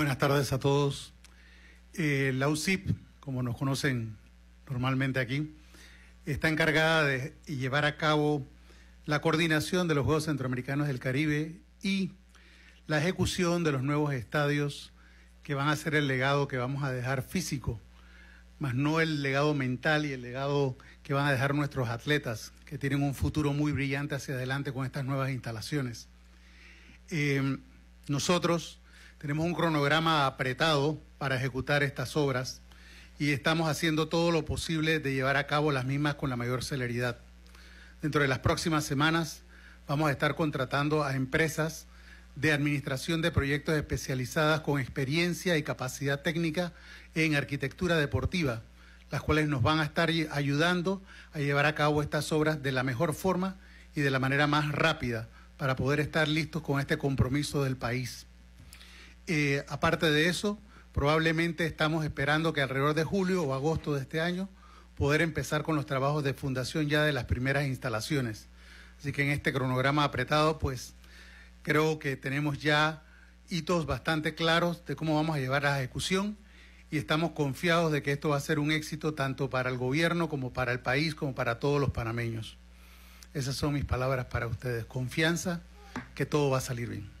Buenas tardes a todos. Eh, la UCIP, como nos conocen normalmente aquí, está encargada de llevar a cabo la coordinación de los Juegos Centroamericanos del Caribe y la ejecución de los nuevos estadios que van a ser el legado que vamos a dejar físico, más no el legado mental y el legado que van a dejar nuestros atletas, que tienen un futuro muy brillante hacia adelante con estas nuevas instalaciones. Eh, nosotros, tenemos un cronograma apretado para ejecutar estas obras y estamos haciendo todo lo posible de llevar a cabo las mismas con la mayor celeridad. Dentro de las próximas semanas vamos a estar contratando a empresas de administración de proyectos especializadas con experiencia y capacidad técnica en arquitectura deportiva, las cuales nos van a estar ayudando a llevar a cabo estas obras de la mejor forma y de la manera más rápida para poder estar listos con este compromiso del país. Eh, aparte de eso, probablemente estamos esperando que alrededor de julio o agosto de este año poder empezar con los trabajos de fundación ya de las primeras instalaciones. Así que en este cronograma apretado, pues creo que tenemos ya hitos bastante claros de cómo vamos a llevar la ejecución y estamos confiados de que esto va a ser un éxito tanto para el gobierno como para el país, como para todos los panameños. Esas son mis palabras para ustedes. Confianza que todo va a salir bien.